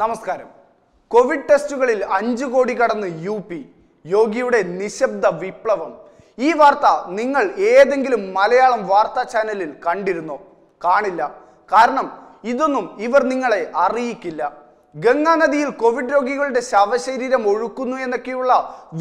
നമസ്കാരം കോവിഡ് ടെസ്റ്റുകളിൽ അഞ്ച് കോടി കടന്ന് യു പി യോഗിയുടെ നിശബ്ദ വിപ്ലവം ഈ വാർത്ത നിങ്ങൾ ഏതെങ്കിലും മലയാളം വാർത്താ ചാനലിൽ കണ്ടിരുന്നോ കാണില്ല കാരണം ഇതൊന്നും ഇവർ നിങ്ങളെ അറിയിക്കില്ല ഗംഗാ നദിയിൽ കോവിഡ് രോഗികളുടെ ശവശരീരം ഒഴുക്കുന്നു എന്നൊക്കെയുള്ള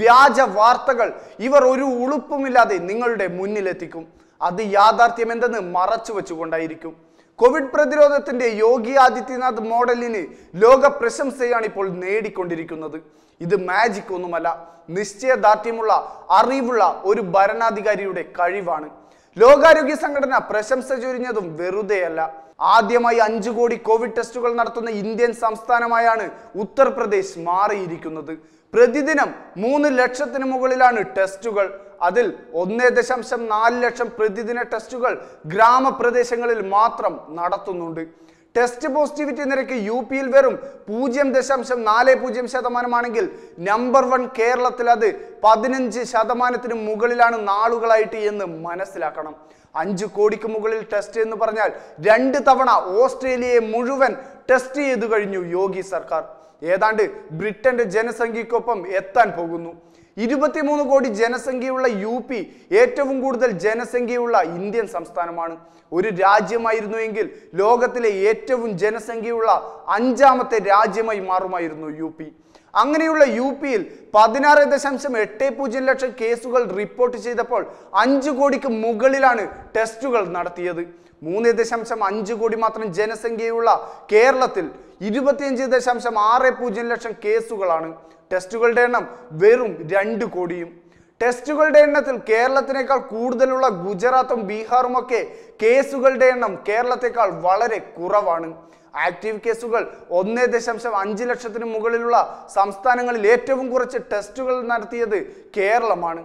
വ്യാജ വാർത്തകൾ ഇവർ ഒരു ഉളുപ്പുമില്ലാതെ നിങ്ങളുടെ മുന്നിലെത്തിക്കും അത് യാഥാർത്ഥ്യം എന്തെന്ന് മറച്ചു വെച്ചുകൊണ്ടായിരിക്കും കോവിഡ് പ്രതിരോധത്തിന്റെ യോഗി ആദിത്യനാഥ് മോഡലിന് ലോക പ്രശംസയാണ് ഇപ്പോൾ നേടിക്കൊണ്ടിരിക്കുന്നത് ഇത് മാജിക് ഒന്നുമല്ല നിശ്ചയദാർഢ്യമുള്ള അറിവുള്ള ഒരു ഭരണാധികാരിയുടെ കഴിവാണ് ലോകാരോഗ്യ സംഘടന പ്രശംസ ചൊരിഞ്ഞതും വെറുതെയല്ല ആദ്യമായി അഞ്ചു കോടി കോവിഡ് ടെസ്റ്റുകൾ നടത്തുന്ന ഇന്ത്യൻ സംസ്ഥാനമായാണ് ഉത്തർപ്രദേശ് മാറിയിരിക്കുന്നത് പ്രതിദിനം മൂന്ന് ലക്ഷത്തിന് മുകളിലാണ് ടെസ്റ്റുകൾ അതിൽ ഒന്നേ ദശാംശം നാല് ലക്ഷം പ്രതിദിന ടെസ്റ്റുകൾ ഗ്രാമപ്രദേശങ്ങളിൽ മാത്രം നടത്തുന്നുണ്ട് ടെസ്റ്റ് പോസിറ്റിവിറ്റി നിരക്ക് യു പിയിൽ വെറും പൂജ്യം ദശാംശം നാല് പൂജ്യം ശതമാനമാണെങ്കിൽ നമ്പർ വൺ കേരളത്തിൽ അത് പതിനഞ്ച് ശതമാനത്തിന് മുകളിലാണ് നാളുകളായിട്ട് എന്ന് മനസ്സിലാക്കണം അഞ്ച് കോടിക്ക് മുകളിൽ ടെസ്റ്റ് എന്ന് പറഞ്ഞാൽ രണ്ട് തവണ ഓസ്ട്രേലിയയെ മുഴുവൻ ടെസ്റ്റ് ചെയ്തു കഴിഞ്ഞു യോഗി സർക്കാർ ഏതാണ്ട് ബ്രിട്ടന്റെ ജനസംഖ്യക്കൊപ്പം എത്താൻ പോകുന്നു ഇരുപത്തിമൂന്ന് കോടി ജനസംഖ്യയുള്ള യു പി ഏറ്റവും കൂടുതൽ ജനസംഖ്യയുള്ള ഇന്ത്യൻ സംസ്ഥാനമാണ് ഒരു രാജ്യമായിരുന്നുവെങ്കിൽ ലോകത്തിലെ ഏറ്റവും ജനസംഖ്യയുള്ള അഞ്ചാമത്തെ രാജ്യമായി മാറുമായിരുന്നു യു പി അങ്ങനെയുള്ള യു പിയിൽ പതിനാറ് ദശാംശം എട്ട് പൂജ്യം ലക്ഷം കേസുകൾ റിപ്പോർട്ട് ചെയ്തപ്പോൾ അഞ്ച് കോടിക്ക് മുകളിലാണ് ടെസ്റ്റുകൾ നടത്തിയത് മൂന്ന് ദശാംശം അഞ്ച് കോടി മാത്രം ജനസംഖ്യയുള്ള കേരളത്തിൽ ഇരുപത്തിയഞ്ച് ദശാംശം ആറ് പൂജ്യം ലക്ഷം കേസുകളാണ് ടെസ്റ്റുകളുടെ എണ്ണം വെറും രണ്ട് കോടിയും ടെസ്റ്റുകളുടെ എണ്ണത്തിൽ കേരളത്തിനേക്കാൾ കൂടുതലുള്ള ഗുജറാത്തും ബീഹാറുമൊക്കെ കേസുകളുടെ എണ്ണം കേരളത്തെക്കാൾ വളരെ കുറവാണ് ആക്റ്റീവ് കേസുകൾ ഒന്നേ ദശാംശം അഞ്ച് ലക്ഷത്തിന് മുകളിലുള്ള സംസ്ഥാനങ്ങളിൽ ഏറ്റവും കുറച്ച് ടെസ്റ്റുകൾ നടത്തിയത് കേരളമാണ്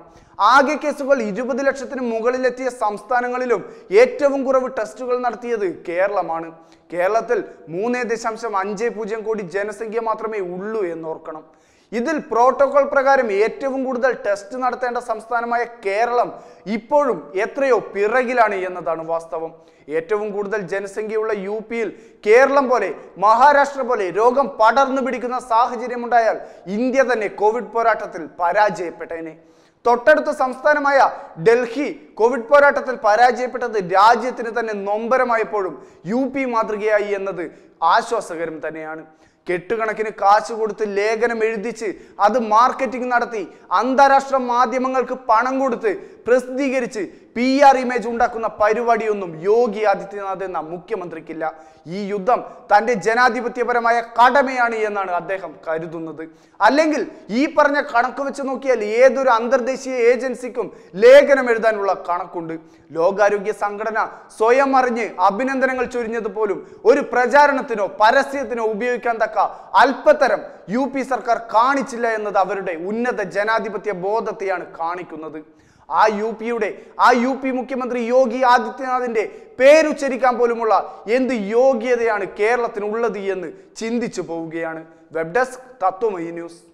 ആകെ കേസുകൾ ഇരുപത് ലക്ഷത്തിന് മുകളിലെത്തിയ സംസ്ഥാനങ്ങളിലും ഏറ്റവും കുറവ് ടെസ്റ്റുകൾ നടത്തിയത് കേരളമാണ് കേരളത്തിൽ മൂന്നേ ദശാംശം അഞ്ച് പൂജ്യം കോടി ജനസംഖ്യ മാത്രമേ ഉള്ളൂ എന്നോർക്കണം ഇതിൽ പ്രോട്ടോകോൾ പ്രകാരം ഏറ്റവും കൂടുതൽ ടെസ്റ്റ് നടത്തേണ്ട സംസ്ഥാനമായ കേരളം ഇപ്പോഴും എത്രയോ പിറകിലാണ് എന്നതാണ് വാസ്തവം ഏറ്റവും കൂടുതൽ ജനസംഖ്യയുള്ള യു പിയിൽ കേരളം പോലെ മഹാരാഷ്ട്ര പോലെ രോഗം പടർന്നു പിടിക്കുന്ന സാഹചര്യമുണ്ടായാൽ ഇന്ത്യ തന്നെ കോവിഡ് പോരാട്ടത്തിൽ പരാജയപ്പെട്ടേനെ തൊട്ടടുത്ത സംസ്ഥാനമായ ഡൽഹി കോവിഡ് പോരാട്ടത്തിൽ പരാജയപ്പെട്ടത് രാജ്യത്തിന് തന്നെ നൊമ്പരമായപ്പോഴും യു പി മാതൃകയായി എന്നത് ആശ്വാസകരം തന്നെയാണ് കെട്ടുകണക്കിന് കാശ് കൊടുത്ത് ലേഖനം എഴുതിച്ച് അത് മാർക്കറ്റിംഗ് നടത്തി അന്താരാഷ്ട്ര മാധ്യമങ്ങൾക്ക് പണം കൊടുത്ത് പ്രസിദ്ധീകരിച്ച് പി ആർ ഇമേജ് ഉണ്ടാക്കുന്ന പരിപാടിയൊന്നും യോഗി ആദിത്യനാഥ് എന്ന മുഖ്യമന്ത്രിക്കില്ല ഈ യുദ്ധം തൻ്റെ ജനാധിപത്യപരമായ കടമയാണ് എന്നാണ് അദ്ദേഹം കരുതുന്നത് അല്ലെങ്കിൽ ഈ പറഞ്ഞ കണക്ക് വെച്ച് നോക്കിയാൽ ഏതൊരു അന്തർദേശീയ ഏജൻസിക്കും ലേഖനം എഴുതാനുള്ള കണക്കുണ്ട് ലോകാരോഗ്യ സംഘടന സ്വയം അറിഞ്ഞ് അഭിനന്ദനങ്ങൾ ചൊരിഞ്ഞത് പോലും ഒരു പ്രചാരണത്തിനോ പരസ്യത്തിനോ ഉപയോഗിക്കാൻ തക്ക അല്പതരം യു സർക്കാർ കാണിച്ചില്ല എന്നത് അവരുടെ ഉന്നത ജനാധിപത്യ ബോധത്തെയാണ് കാണിക്കുന്നത് ആ യു പിയുടെ ആ യു പി മുഖ്യമന്ത്രി യോഗി ആദിത്യനാഥിന്റെ പേരുച്ചരിക്കാൻ പോലുമുള്ള എന്ത് യോഗ്യതയാണ് കേരളത്തിനുള്ളത് എന്ന് ചിന്തിച്ചു പോവുകയാണ് വെബ് ഡെസ്ക് തത്വമയി ന്യൂസ്